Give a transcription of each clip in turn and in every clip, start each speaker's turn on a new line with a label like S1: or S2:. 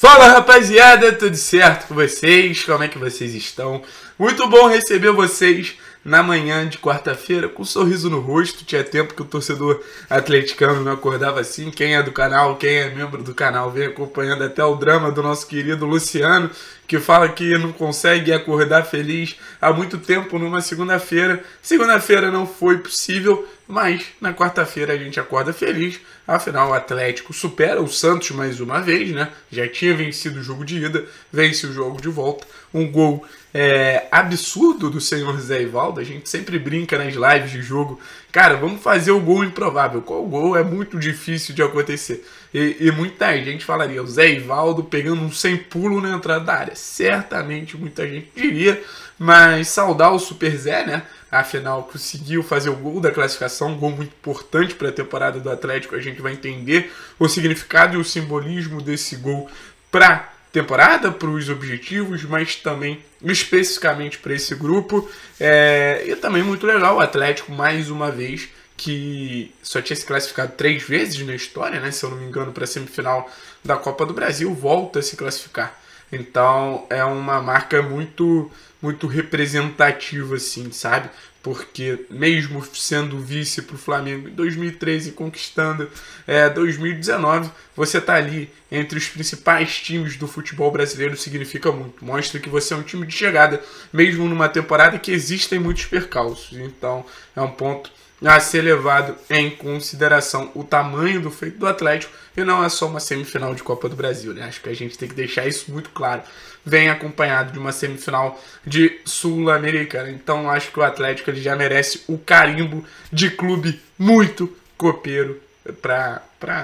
S1: Fala rapaziada, tudo certo com vocês? Como é que vocês estão? Muito bom receber vocês na manhã de quarta-feira, com um sorriso no rosto. Tinha tempo que o torcedor atleticano não acordava assim. Quem é do canal, quem é membro do canal, vem acompanhando até o drama do nosso querido Luciano, que fala que não consegue acordar feliz há muito tempo numa segunda-feira. Segunda-feira não foi possível, mas na quarta-feira a gente acorda feliz. Afinal, o Atlético supera o Santos mais uma vez, né? Já tinha vencido o jogo de ida, vence o jogo de volta. Um gol é, absurdo do senhor Zé Ivaldo. A gente sempre brinca nas lives de jogo. Cara, vamos fazer o gol improvável. Qual gol é muito difícil de acontecer? E, e muita gente falaria, o Zé Ivaldo pegando um sem pulo na entrada da área. Certamente muita gente diria, mas saudar o Super Zé, né? Afinal, conseguiu fazer o gol da classificação, um gol muito importante para a temporada do Atlético. A gente vai entender o significado e o simbolismo desse gol para temporada, para os objetivos, mas também especificamente para esse grupo. É, e também muito legal, o Atlético mais uma vez que só tinha se classificado três vezes na história, né, se eu não me engano, para a semifinal da Copa do Brasil, volta a se classificar. Então é uma marca muito muito representativo, assim, sabe? Porque mesmo sendo vice para o Flamengo em 2013 e conquistando é, 2019, você tá ali entre os principais times do futebol brasileiro significa muito. Mostra que você é um time de chegada, mesmo numa temporada que existem muitos percalços. Então, é um ponto a ser levado em consideração o tamanho do feito do Atlético e não é só uma semifinal de Copa do Brasil, né? Acho que a gente tem que deixar isso muito claro. Vem acompanhado de uma semifinal de Sul-Americana. Então acho que o Atlético ele já merece o carimbo de clube muito copeiro para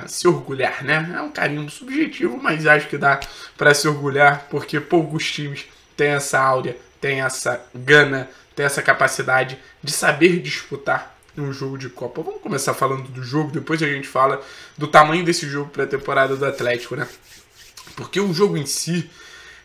S1: se orgulhar, né? É um carimbo subjetivo, mas acho que dá para se orgulhar porque poucos times têm essa áurea, têm essa gana, têm essa capacidade de saber disputar no jogo de Copa. Vamos começar falando do jogo, depois a gente fala do tamanho desse jogo pré-temporada do Atlético, né? Porque o jogo em si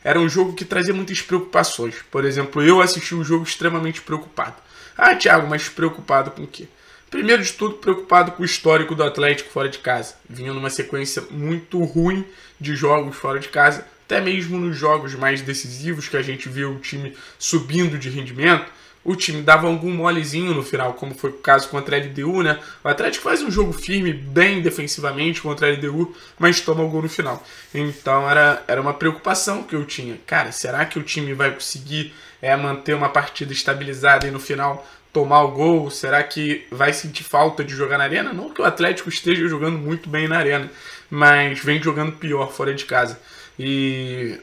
S1: era um jogo que trazia muitas preocupações. Por exemplo, eu assisti o um jogo extremamente preocupado. Ah, Thiago, mas preocupado com o quê? Primeiro de tudo, preocupado com o histórico do Atlético fora de casa. Vinha numa sequência muito ruim de jogos fora de casa, até mesmo nos jogos mais decisivos que a gente viu o time subindo de rendimento o time dava algum molezinho no final, como foi o caso contra a LDU, né? O Atlético faz um jogo firme, bem defensivamente contra a LDU, mas toma o gol no final. Então era, era uma preocupação que eu tinha. Cara, será que o time vai conseguir é, manter uma partida estabilizada e no final tomar o gol? Será que vai sentir falta de jogar na arena? Não que o Atlético esteja jogando muito bem na arena, mas vem jogando pior fora de casa. E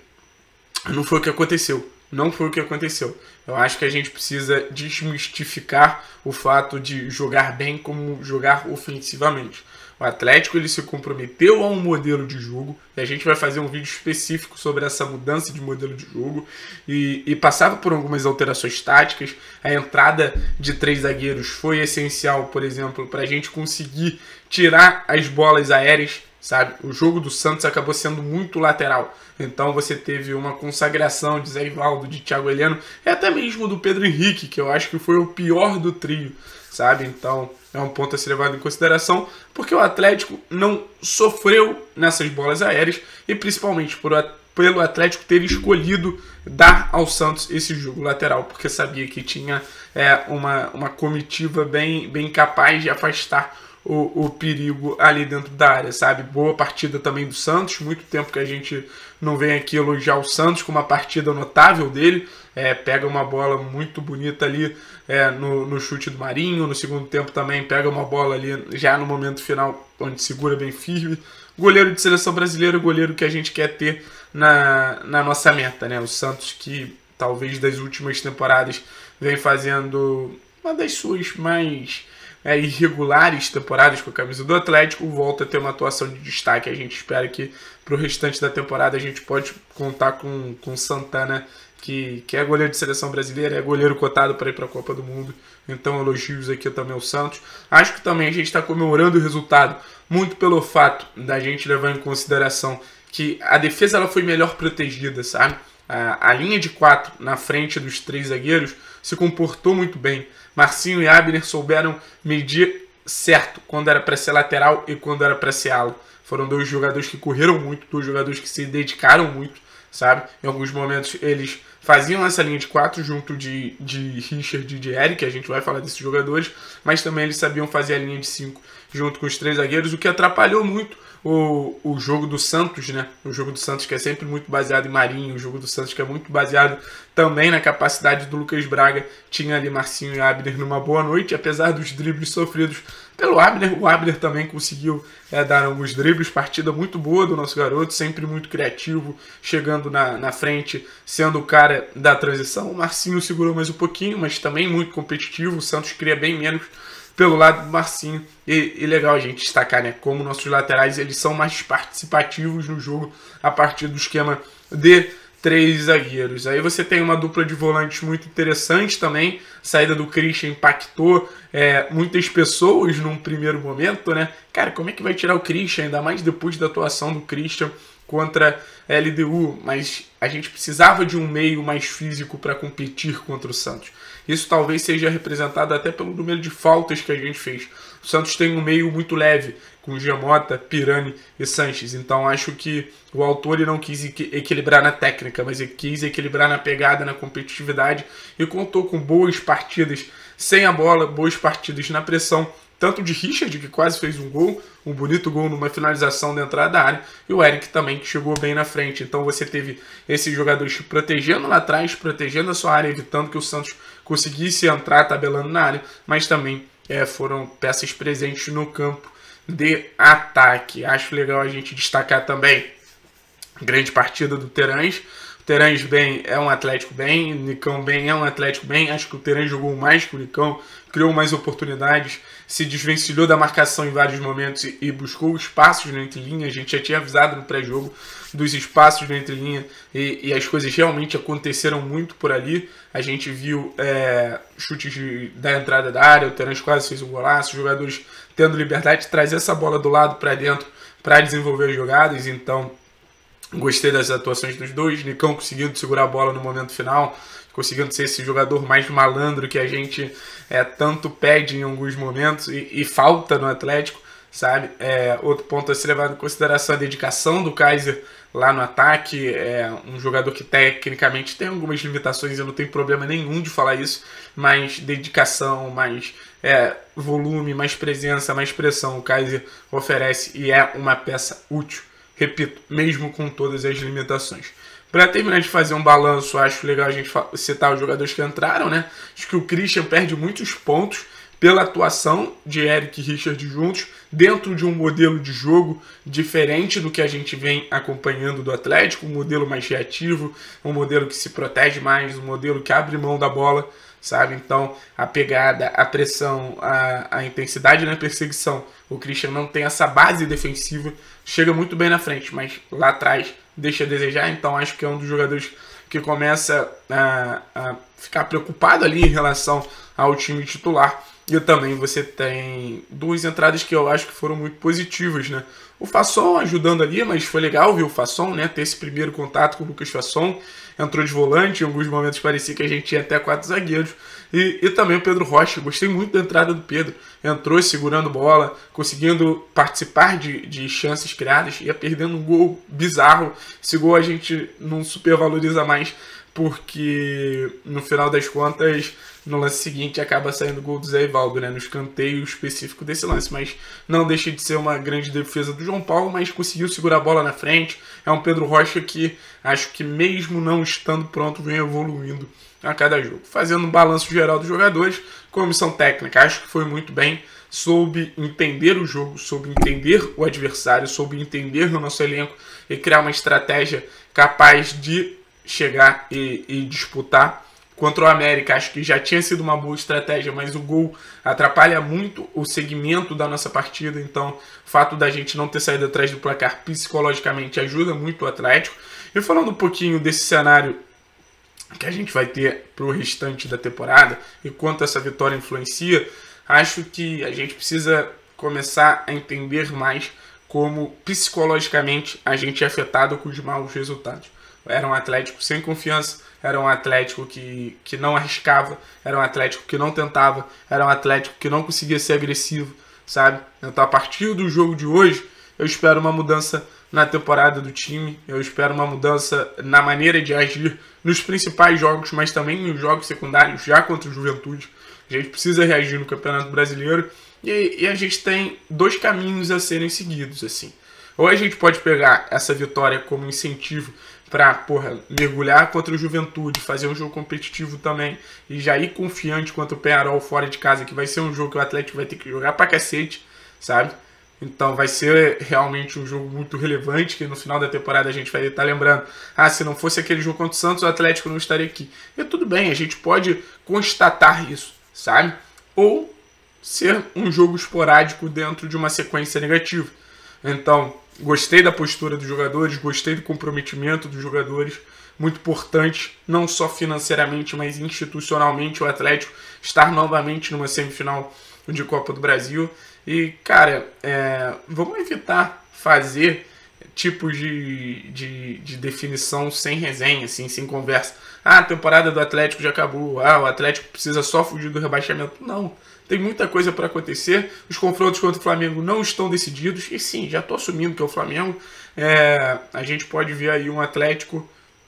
S1: não foi o que aconteceu não foi o que aconteceu. Eu acho que a gente precisa desmistificar o fato de jogar bem como jogar ofensivamente. O Atlético ele se comprometeu a um modelo de jogo e a gente vai fazer um vídeo específico sobre essa mudança de modelo de jogo e, e passava por algumas alterações táticas. A entrada de três zagueiros foi essencial, por exemplo, para a gente conseguir tirar as bolas aéreas sabe? O jogo do Santos acabou sendo muito lateral. Então você teve uma consagração de Zé Ivaldo, de Thiago Heleno, e até mesmo do Pedro Henrique, que eu acho que foi o pior do trio, sabe? Então é um ponto a ser levado em consideração, porque o Atlético não sofreu nessas bolas aéreas e principalmente por pelo Atlético ter escolhido dar ao Santos esse jogo lateral, porque sabia que tinha é, uma, uma comitiva bem, bem capaz de afastar o, o perigo ali dentro da área, sabe? Boa partida também do Santos, muito tempo que a gente não vem aqui elogiar o Santos com uma partida notável dele. É, pega uma bola muito bonita ali é, no, no, chute do Marinho. No segundo tempo também pega uma bola ali já no momento final, onde segura bem firme. Goleiro de seleção brasileira, goleiro que a gente quer ter na, na nossa meta, né? O Santos que talvez das últimas temporadas vem fazendo uma das suas mais é, irregulares temporadas com a camisa do Atlético, volta a ter uma atuação de destaque. A gente espera que para o restante da temporada a gente pode contar com, com Santana, que, que é goleiro de seleção brasileira, é goleiro cotado para ir para a Copa do Mundo. Então elogios aqui também ao Santos. Acho que também a gente está comemorando o resultado, muito pelo fato da gente levar em consideração que a defesa ela foi melhor protegida, sabe? A, linha de quatro na frente dos três zagueiros se comportou muito bem. Marcinho e Abner souberam medir certo quando era para ser lateral e quando era para ser ala. Foram dois jogadores que correram muito, dois jogadores que se dedicaram muito sabe? Em alguns momentos eles faziam essa linha de quatro junto de, de Richard e de Eric, a gente vai falar desses jogadores, mas também eles sabiam fazer a linha de cinco junto com os três zagueiros, o que atrapalhou muito o, o jogo do Santos, né? O jogo do Santos que é sempre muito baseado em Marinho, o jogo do Santos que é muito baseado também na capacidade do Lucas Braga. Tinha ali Marcinho e Abner numa boa noite, apesar dos dribles sofridos pelo Abner. O Abner também conseguiu é, dar alguns dribles, partida muito boa do nosso garoto, sempre muito criativo, chegando na, na frente, sendo o cara da transição. O Marcinho segurou mais um pouquinho, mas também muito competitivo. O Santos cria bem menos pelo lado do Marcinho. E, e, legal a gente destacar, né? Como nossos laterais eles são mais participativos no jogo a partir do esquema de três zagueiros. Aí você tem uma dupla de volantes muito interessante também. A saída do Christian impactou é, muitas pessoas num primeiro momento, né? Cara, como é que vai tirar o Christian? Ainda mais depois da atuação do Christian contra a LDU, mas a gente precisava de um meio mais físico para competir contra o Santos. Isso talvez seja representado até pelo número de faltas que a gente fez. O Santos tem um meio muito leve com Giamota, Pirani e Sanches. Então acho que o autor não quis equilibrar na técnica, mas ele quis equilibrar na pegada, na competitividade e contou com boas partidas sem a bola, boas partidas na pressão, tanto de Richard, que quase fez um gol, um bonito gol numa finalização da entrada da área, e o Eric também, que chegou bem na frente. Então você teve esses jogadores protegendo lá atrás, protegendo a sua área, evitando que o Santos conseguisse entrar tabelando na área, mas também é, foram peças presentes no campo de ataque. Acho legal a gente destacar também grande partida do Terãs. Terange bem é um Atlético bem, Nicão bem é um Atlético bem. Acho que o Terange jogou mais que o Nicão, criou mais oportunidades, se desvencilhou da marcação em vários momentos e, e buscou espaços na entrelinha. A gente já tinha avisado no pré-jogo dos espaços na entrelinha e, e, as coisas realmente aconteceram muito por ali. A gente viu é, chutes de, da entrada da área, o Terange quase fez um golaço, os jogadores tendo liberdade de trazer essa bola do lado para dentro para desenvolver as jogadas. Então Gostei das atuações dos dois. Nicão conseguindo segurar a bola no momento final, conseguindo ser esse jogador mais malandro que a gente é, tanto pede em alguns momentos e, e falta no Atlético, sabe? É, outro ponto a ser levado em consideração é a dedicação do Kaiser lá no ataque. É um jogador que tecnicamente tem algumas limitações, eu não tenho problema nenhum de falar isso, mas dedicação, mais é, volume, mais presença, mais pressão o Kaiser oferece e é uma peça útil repito, mesmo com todas as limitações. Para terminar de fazer um balanço, acho legal a gente citar os jogadores que entraram, né? Acho que o Christian perde muitos pontos pela atuação de Eric e Richard juntos, dentro de um modelo de jogo diferente do que a gente vem acompanhando do Atlético, um modelo mais reativo, um modelo que se protege mais, um modelo que abre mão da bola sabe? Então, a pegada, a pressão, a, a intensidade na perseguição, o Christian não tem essa base defensiva, chega muito bem na frente, mas lá atrás deixa a desejar, então acho que é um dos jogadores que começa a, a ficar preocupado ali em relação ao time titular e também você tem duas entradas que eu acho que foram muito positivas, né? O Fasson ajudando ali, mas foi legal ver o Fasson, né? Ter esse primeiro contato com o Lucas Fasson. Entrou de volante, em alguns momentos parecia que a gente tinha até quatro zagueiros. E, e também o Pedro Rocha, gostei muito da entrada do Pedro. Entrou segurando bola, conseguindo participar de, de chances criadas, ia perdendo um gol bizarro. Esse gol a gente não supervaloriza mais, porque no final das contas, no lance seguinte, acaba saindo o gol do Zé Ivaldo, né? No escanteio específico desse lance. Mas não deixa de ser uma grande defesa do João Paulo, mas conseguiu segurar a bola na frente. É um Pedro Rocha que acho que, mesmo não estando pronto, vem evoluindo a cada jogo. Fazendo um balanço geral dos jogadores, comissão técnica, acho que foi muito bem. Soube entender o jogo, soube entender o adversário, soube entender o nosso elenco e criar uma estratégia capaz de chegar e, e disputar contra o América. Acho que já tinha sido uma boa estratégia, mas o gol atrapalha muito o segmento da nossa partida. Então, o fato da gente não ter saído atrás do placar psicologicamente ajuda muito o Atlético. E falando um pouquinho desse cenário que a gente vai ter para o restante da temporada e quanto essa vitória influencia, acho que a gente precisa começar a entender mais como psicologicamente a gente é afetado com os maus resultados. Era um Atlético sem confiança, era um Atlético que, que não arriscava, era um Atlético que não tentava, era um Atlético que não conseguia ser agressivo, sabe? Então, a partir do jogo de hoje, eu espero uma mudança na temporada do time, eu espero uma mudança na maneira de agir nos principais jogos, mas também nos jogos secundários, já contra o Juventude. A gente precisa reagir no Campeonato Brasileiro e, e a gente tem dois caminhos a serem seguidos, assim. Ou a gente pode pegar essa vitória como incentivo para porra, mergulhar contra o Juventude, fazer um jogo competitivo também e já ir confiante contra o Penarol fora de casa, que vai ser um jogo que o Atlético vai ter que jogar pra cacete, sabe? Então vai ser realmente um jogo muito relevante, que no final da temporada a gente vai estar lembrando, ah, se não fosse aquele jogo contra o Santos, o Atlético não estaria aqui. E tudo bem, a gente pode constatar isso, sabe? Ou ser um jogo esporádico dentro de uma sequência negativa. Então, Gostei da postura dos jogadores, gostei do comprometimento dos jogadores. Muito importante, não só financeiramente, mas institucionalmente, o Atlético estar novamente numa semifinal de Copa do Brasil. E, cara, é, vamos evitar fazer tipos de, de, de, definição sem resenha, assim, sem conversa. Ah, a temporada do Atlético já acabou. Ah, o Atlético precisa só fugir do rebaixamento. Não. Tem muita coisa para acontecer. Os confrontos contra o Flamengo não estão decididos. E sim, já estou assumindo que é o Flamengo. É, a gente pode ver aí um Atlético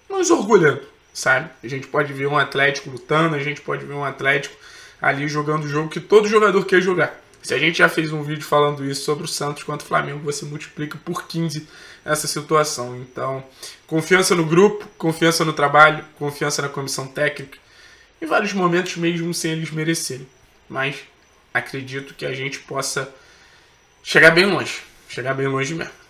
S1: nos orgulhando, sabe? A gente pode ver um Atlético lutando, a gente pode ver um Atlético ali jogando o jogo que todo jogador quer jogar. Se a gente já fez um vídeo falando isso sobre o Santos contra o Flamengo, você multiplica por 15 essa situação. Então, confiança no grupo, confiança no trabalho, confiança na comissão técnica, em vários momentos mesmo sem eles merecerem mas acredito que a gente possa chegar bem longe, chegar bem longe mesmo.